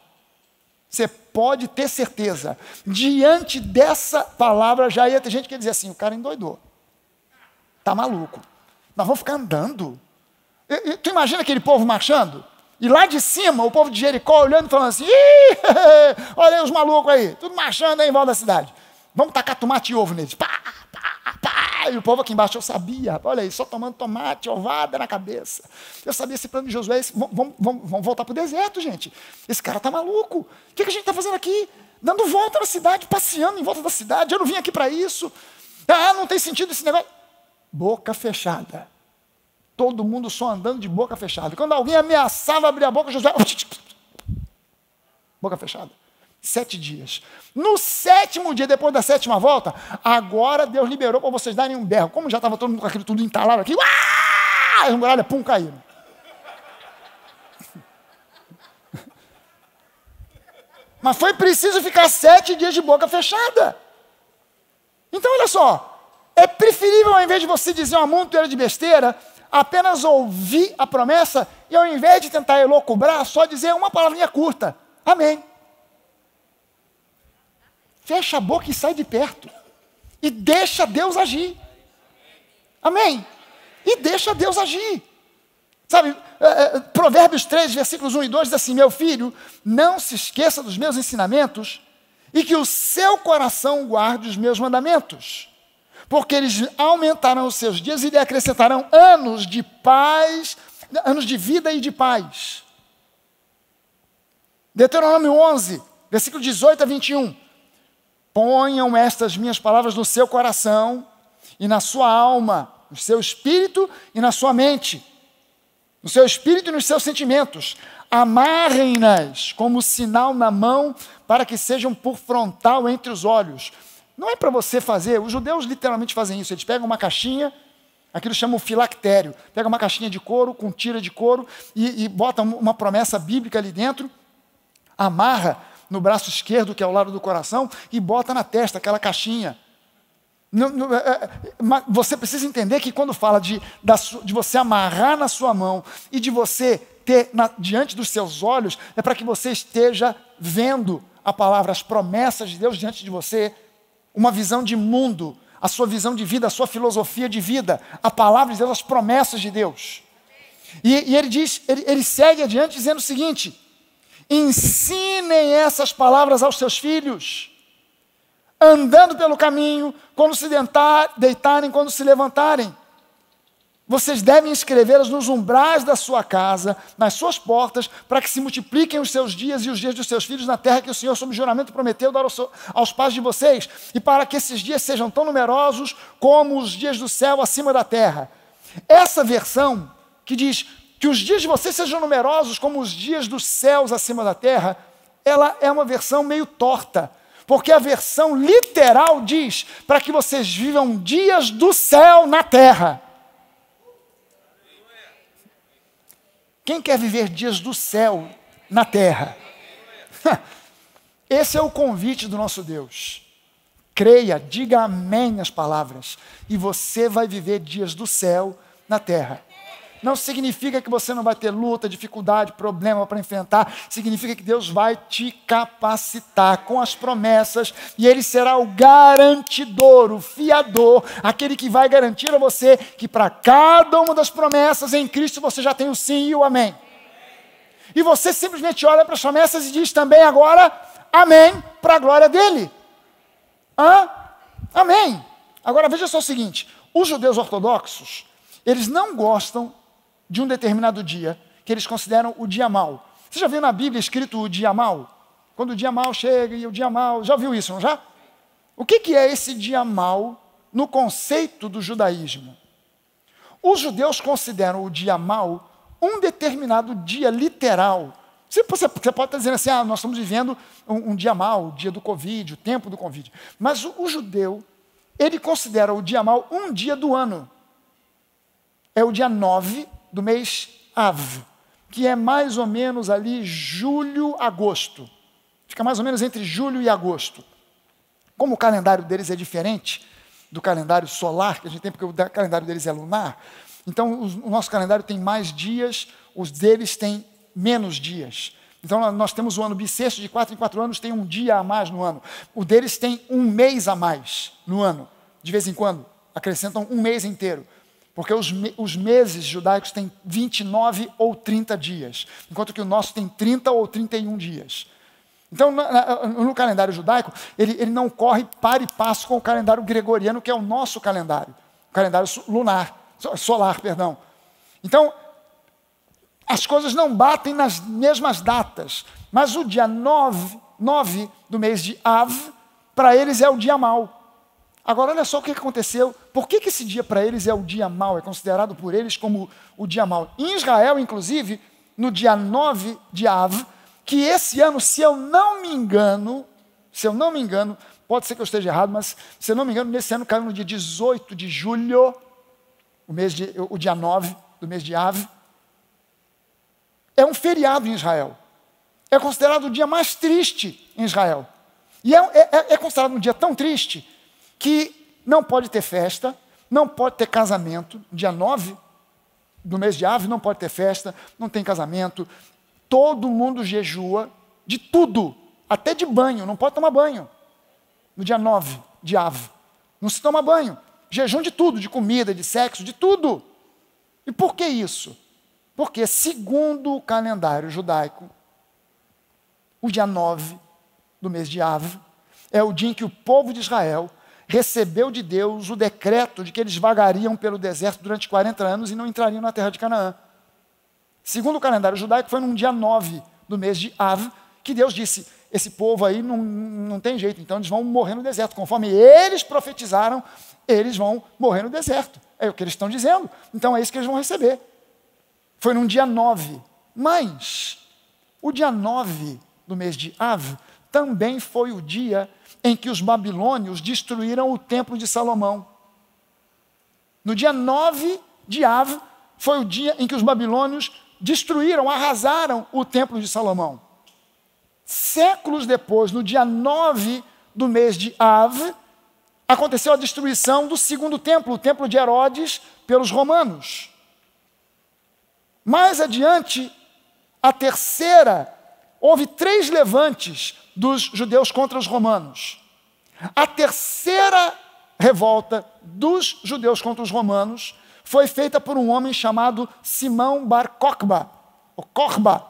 Você pode ter certeza. Diante dessa palavra, já ia ter gente que dizia assim: o cara endoidou. Tá maluco. Nós vamos ficar andando. E, e, tu imagina aquele povo marchando? E lá de cima, o povo de Jericó olhando e falando assim: olha aí os malucos aí, tudo marchando aí em volta da cidade. Vamos tacar tomate e ovo neles. Pá, ah, e o povo aqui embaixo, eu sabia. Olha aí, só tomando tomate, ovada na cabeça. Eu sabia esse plano de Josué. Esse, vamos, vamos, vamos voltar para o deserto, gente. Esse cara tá maluco. O que, que a gente está fazendo aqui? Dando volta na cidade, passeando em volta da cidade. Eu não vim aqui para isso. Ah, não tem sentido esse negócio. Boca fechada. Todo mundo só andando de boca fechada. Quando alguém ameaçava abrir a boca, Josué. Boca fechada. Sete dias. No sétimo dia, depois da sétima volta, agora Deus liberou para vocês darem um berro. Como já estava todo mundo com aquilo tudo entalado aqui, uá! as muralhas, pum, caíram. Mas foi preciso ficar sete dias de boca fechada. Então, olha só. É preferível, ao invés de você dizer uma montoeira de besteira, apenas ouvir a promessa e, ao invés de tentar elocubrar, só dizer uma palavrinha curta. Amém. Fecha a boca e sai de perto. E deixa Deus agir. Amém? E deixa Deus agir. Sabe, é, é, Provérbios 3, versículos 1 e 2 diz assim: Meu filho, não se esqueça dos meus ensinamentos e que o seu coração guarde os meus mandamentos, porque eles aumentarão os seus dias e lhe acrescentarão anos de paz, anos de vida e de paz. Deuteronômio 11, versículo 18 a 21. Ponham estas minhas palavras no seu coração e na sua alma, no seu espírito e na sua mente, no seu espírito e nos seus sentimentos. Amarrem-nas como sinal na mão, para que sejam por frontal entre os olhos. Não é para você fazer, os judeus literalmente fazem isso, eles pegam uma caixinha, Aquilo chama o filactério. Pega uma caixinha de couro, com tira de couro, e, e bota uma promessa bíblica ali dentro, amarra no braço esquerdo, que é ao lado do coração, e bota na testa aquela caixinha. Não, não, é, é você precisa entender que quando fala de, da, de você amarrar na sua mão e de você ter na, diante dos seus olhos, é para que você esteja vendo a palavra, as promessas de Deus diante de você, uma visão de mundo, a sua visão de vida, a sua filosofia de vida, a palavra de Deus, as promessas de Deus. E, e ele diz, ele, ele segue adiante dizendo o seguinte: Ensinem essas palavras aos seus filhos, andando pelo caminho, quando se deitar, deitarem, quando se levantarem. Vocês devem escrevê-las nos umbrais da sua casa, nas suas portas, para que se multipliquem os seus dias e os dias dos seus filhos na terra que o Senhor, sob juramento, prometeu dar aos, aos pais de vocês, e para que esses dias sejam tão numerosos como os dias do céu acima da terra. Essa versão que diz que os dias de vocês sejam numerosos como os dias dos céus acima da terra, ela é uma versão meio torta, porque a versão literal diz para que vocês vivam dias do céu na terra. Quem quer viver dias do céu na terra? Esse é o convite do nosso Deus. Creia, diga amém nas palavras, e você vai viver dias do céu na terra. Não significa que você não vai ter luta, dificuldade, problema para enfrentar. Significa que Deus vai te capacitar com as promessas e Ele será o garantidor, o fiador, aquele que vai garantir a você que para cada uma das promessas em Cristo você já tem o sim e o amém. E você simplesmente olha para as promessas e diz também agora amém para a glória dele. Hã? Amém. Agora veja só o seguinte: os judeus ortodoxos, eles não gostam de um determinado dia, que eles consideram o dia mal. Você já viu na Bíblia escrito o dia mal? Quando o dia mal chega e o dia mal. Já viu isso, não já? O que, é esse dia mal no conceito do judaísmo? Os judeus consideram o dia mal um determinado dia literal. Você, pode estar dizendo assim, ah, nós estamos vivendo um, um, dia mal, o dia do Covid, o tempo do Covid. Mas o, o judeu, ele considera o dia mal um dia do ano. É o dia 9 do mês Av, que é mais ou menos ali julho, agosto. Fica mais ou menos entre julho e agosto. Como o calendário deles é diferente do calendário solar que a gente tem, porque o calendário deles é lunar, então o nosso calendário tem mais dias, os deles têm menos dias. Então nós temos o ano bissexto, de quatro em quatro anos tem um dia a mais no ano. O deles tem um mês a mais no ano, de vez em quando, acrescentam um mês inteiro. Porque os, os meses judaicos têm 29 ou 30 dias, enquanto que o nosso tem 30 ou 31 dias. Então, no calendário judaico, ele, ele não corre par e passo com o calendário gregoriano, que é o nosso calendário, o calendário lunar, solar, perdão. Então, as coisas não batem nas mesmas datas, mas o dia 9, 9 do mês de Av, para eles é o dia mau. Agora, olha só o que aconteceu. Por que, que esse dia para eles é o dia mau? É considerado por eles como o dia mau. Em Israel, inclusive, no dia 9 de Av, que esse ano, se eu não me engano, se eu não me engano, pode ser que eu esteja errado, mas se eu não me engano, nesse ano caiu no dia 18 de julho, o, mês de, o dia 9 do mês de Av. É um feriado em Israel. É considerado o dia mais triste em Israel. E é, é, é, é considerado um dia tão triste que não pode ter festa, não pode ter casamento, dia 9 do mês de ave não pode ter festa, não tem casamento, todo mundo jejua de tudo, até de banho, não pode tomar banho. No dia 9 de ave, não se toma banho. Jejum de tudo, de comida, de sexo, de tudo. E por que isso? Porque, segundo o calendário judaico, o dia 9 do mês de Av é o dia em que o povo de Israel recebeu de Deus o decreto de que eles vagariam pelo deserto durante 40 anos e não entrariam na terra de Canaã. Segundo o calendário judaico, foi num dia 9 do mês de Av que Deus disse: esse povo aí não, não tem jeito, então eles vão morrer no deserto. Conforme eles profetizaram, eles vão morrer no deserto. É o que eles estão dizendo. Então é isso que eles vão receber. Foi num dia 9. Mas o dia 9 do mês de Av também foi o dia em que os babilônios destruíram o templo de Salomão. No dia 9 de Av, foi o dia em que os babilônios destruíram, arrasaram o templo de Salomão. Séculos depois, no dia 9 do mês de Av, aconteceu a destruição do segundo templo, o templo de Herodes, pelos romanos. Mais adiante, a terceira, houve três levantes dos judeus contra os romanos. A terceira revolta dos judeus contra os romanos foi feita por um homem chamado Simão Bar Kokba. O Corba.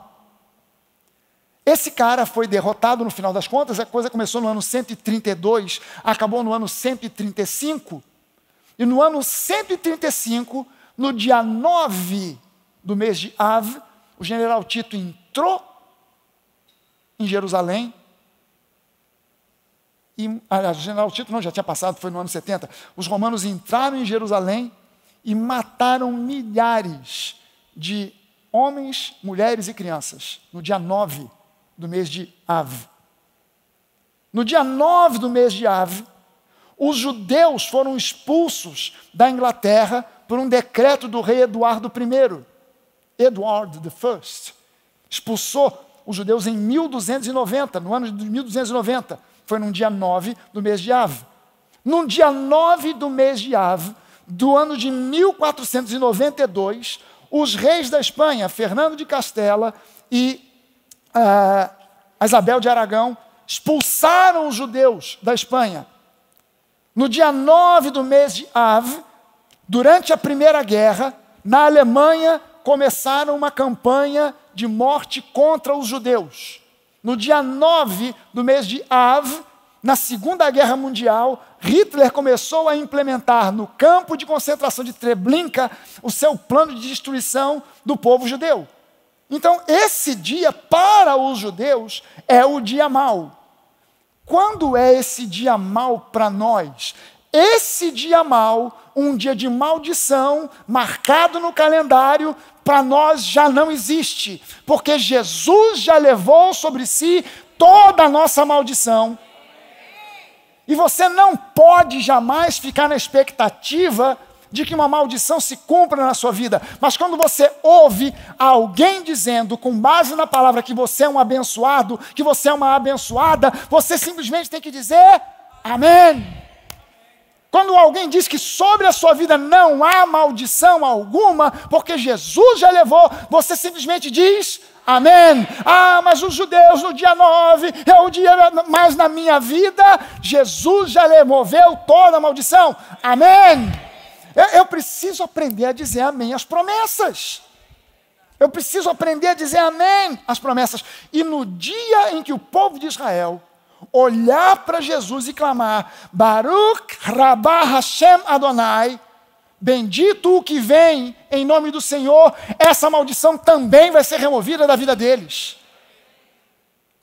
Esse cara foi derrotado no final das contas, a coisa começou no ano 132, acabou no ano 135. E no ano 135, no dia 9 do mês de Av, o general Tito entrou em Jerusalém e a general Tito não já tinha passado, foi no ano 70. Os romanos entraram em Jerusalém e mataram milhares de homens, mulheres e crianças no dia 9 do mês de Av. No dia 9 do mês de Av, os judeus foram expulsos da Inglaterra por um decreto do rei Eduardo I. Edward I expulsou os judeus em 1290, no ano de 1290 foi num dia 9 do mês de Av. Num dia 9 do mês de Av, do ano de 1492, os reis da Espanha, Fernando de Castela e ah, Isabel de Aragão, expulsaram os judeus da Espanha. No dia 9 do mês de Av, durante a Primeira Guerra, na Alemanha começaram uma campanha de morte contra os judeus. No dia 9 do mês de Av, na Segunda Guerra Mundial, Hitler começou a implementar no campo de concentração de Treblinka o seu plano de destruição do povo judeu. Então, esse dia para os judeus é o dia mau. Quando é esse dia mau para nós? Esse dia mau, um dia de maldição marcado no calendário para nós já não existe, porque Jesus já levou sobre si toda a nossa maldição. E você não pode jamais ficar na expectativa de que uma maldição se cumpra na sua vida. Mas quando você ouve alguém dizendo, com base na palavra, que você é um abençoado, que você é uma abençoada, você simplesmente tem que dizer: Amém. Quando alguém diz que sobre a sua vida não há maldição alguma, porque Jesus já levou, você simplesmente diz Amém. Ah, mas os judeus no dia 9 é o dia mais na minha vida. Jesus já removeu toda a maldição. Amém. Eu, eu, preciso aprender a dizer amém às promessas. Eu preciso aprender a dizer amém às promessas. E no dia em que o povo de Israel olhar para Jesus e clamar: Baruch Rabah Hashem Adonai, bendito o que vem em nome do Senhor, essa maldição também vai ser removida da vida deles.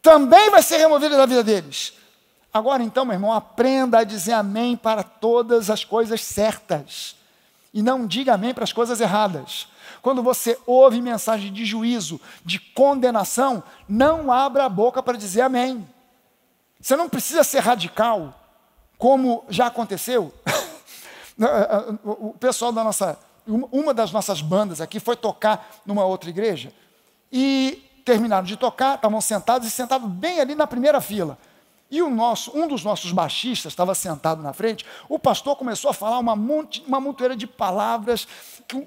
Também vai ser removida da vida deles. Agora então, meu irmão, aprenda a dizer amém para todas as coisas certas. E não diga amém para as coisas erradas. Quando você ouve mensagem de juízo, de condenação, não abra a boca para dizer amém. Você não precisa ser radical, como já aconteceu. É, é, o pessoal da nossa. Uma das nossas bandas aqui foi tocar numa outra igreja. E terminaram de tocar, estavam sentados e sentavam bem ali na primeira fila. E o nosso, um dos nossos baixistas estava sentado na frente, o pastor começou a falar uma, monte, uma montoeira de palavras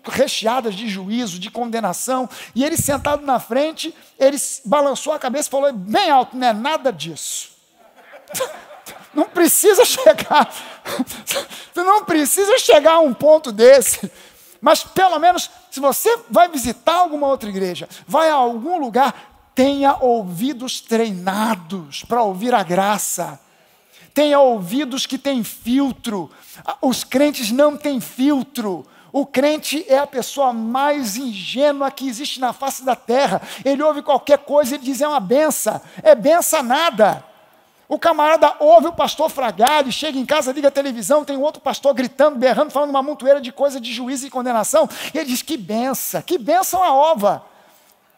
recheadas de juízo, de condenação, e ele sentado na frente, ele balançou a cabeça e falou bem alto, não é nada disso. Não precisa chegar. Tu não precisa chegar a um ponto desse. Mas pelo menos, se você vai visitar alguma outra igreja, vai a algum lugar, tenha ouvidos treinados para ouvir a graça. Tenha ouvidos que têm filtro. Ah, os crentes não têm filtro. O crente é a pessoa mais ingênua que existe na face da terra. Ele ouve qualquer coisa e diz é uma benção. É benção nada. O camarada ouve o pastor fragado, chega em casa, liga a televisão, tem outro pastor gritando, berrando, falando uma montoeira de coisa de juízo e condenação. E ele diz: Que benção, que benção a ova.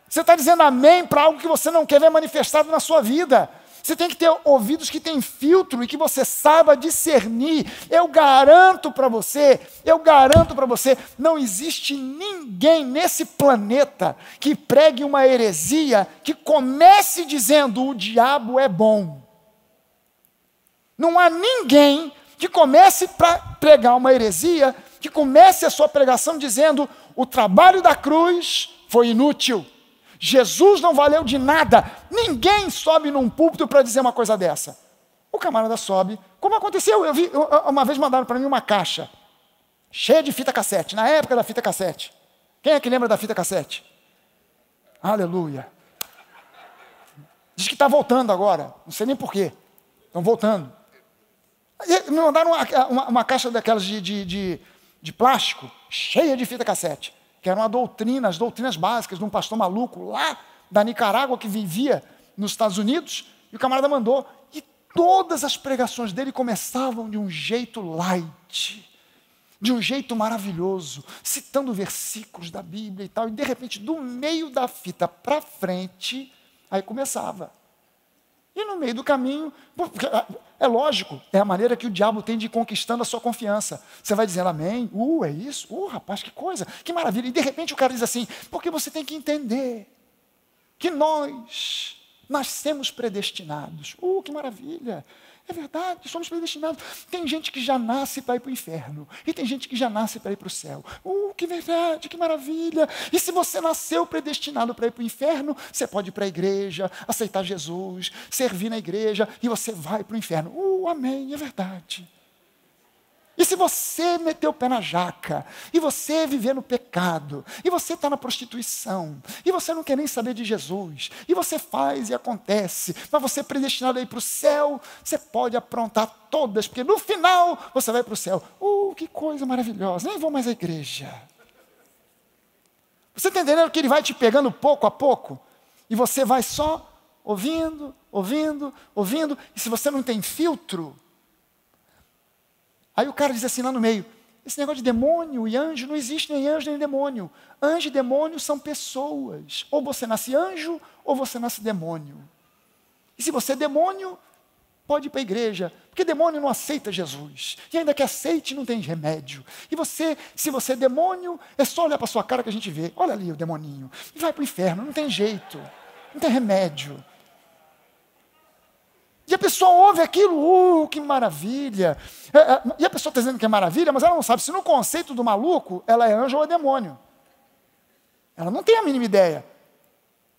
Você está dizendo amém para algo que você não quer ver manifestado na sua vida. Você tem que ter ouvidos que têm filtro e que você saiba discernir. Eu garanto para você, eu garanto para você, não existe ninguém nesse planeta que pregue uma heresia que comece dizendo o diabo é bom. Não há ninguém que comece para pregar uma heresia, que comece a sua pregação dizendo: o trabalho da cruz foi inútil. Jesus não valeu de nada. Ninguém sobe num púlpito para dizer uma coisa dessa. O camarada sobe. Como aconteceu? Eu vi, uma vez mandaram para mim uma caixa cheia de fita cassete, na época da fita cassete. Quem é que lembra da fita cassete? Aleluia. Diz que está voltando agora, não sei nem porquê. Estão voltando me mandaram uma, uma, uma caixa daquelas de, de, de, de, plástico, cheia de fita cassete, que eram uma doutrina, as doutrinas básicas de um pastor maluco lá da Nicarágua que vivia nos Estados Unidos, e o camarada mandou. E todas as pregações dele começavam de um jeito light, de um jeito maravilhoso, citando versículos da Bíblia e tal, e de repente, do meio da fita para frente, aí começava e no meio do caminho, ah, é lógico, é a maneira que o diabo tem de ir conquistando a sua confiança. Você vai dizendo amém, uh, é isso, uh, rapaz, que coisa, que maravilha. E de repente o cara diz assim, porque você tem que entender que nós nascemos predestinados. Uh, que maravilha! É verdade, somos predestinados. Tem gente que já nasce para ir para o inferno, e tem gente que já nasce para ir para o céu. Uh, que verdade, que maravilha! E se você nasceu predestinado para ir para o inferno, você pode ir para a igreja, aceitar Jesus, servir na igreja, e você vai para o inferno. Uh, amém, é verdade. E se você meteu o pé na jaca, e você viver no pecado, e você está na prostituição, e você não quer nem saber de Jesus, e você faz e acontece, mas você é predestinado aí para o céu, você pode aprontar todas, porque no final você vai para o céu. Uh, que coisa maravilhosa, nem vou mais à igreja. Você está entendendo que ele vai te pegando pouco a pouco? E você vai só ouvindo, ouvindo, ouvindo, e se você não tem filtro, Aí o cara diz assim lá no meio: esse negócio de demônio e anjo, não existe nem anjo nem demônio. Anjo e demônio são pessoas. Ou você nasce anjo, ou você nasce demônio. E se você é demônio, pode ir para a igreja, porque demônio não aceita Jesus. E ainda que aceite, não tem remédio. E você, se você é demônio, é só olhar para sua cara que a gente vê. Olha ali o demoninho. E vai para o inferno, não tem jeito. Não tem remédio. E a pessoa ouve aquilo, uh, que maravilha. É, é, e a pessoa está dizendo que é maravilha, mas ela não sabe se no conceito do maluco ela é anjo ou é demônio. Ela não tem a mínima ideia.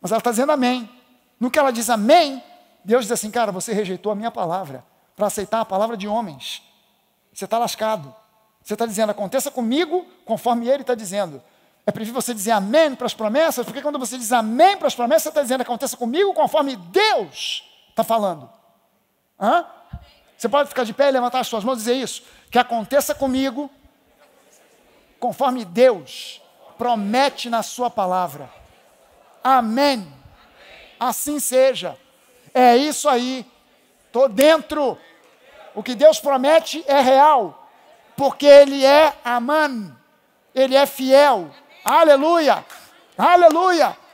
Mas ela está dizendo amém. No que ela diz amém, Deus diz assim, cara, você rejeitou a minha palavra para aceitar a palavra de homens. Você está lascado. Você está dizendo, aconteça comigo conforme ele está dizendo. É preferível você dizer amém para as promessas, porque quando você diz amém para as promessas, você está dizendo, aconteça comigo conforme Deus está falando. Hã? Você pode ficar de pé e levantar as suas mãos e dizer isso? Que aconteça comigo, conforme Deus promete na Sua palavra. Amém. Assim seja. É isso aí. Estou dentro. O que Deus promete é real, porque Ele é amado. Ele é fiel. Aleluia! Aleluia!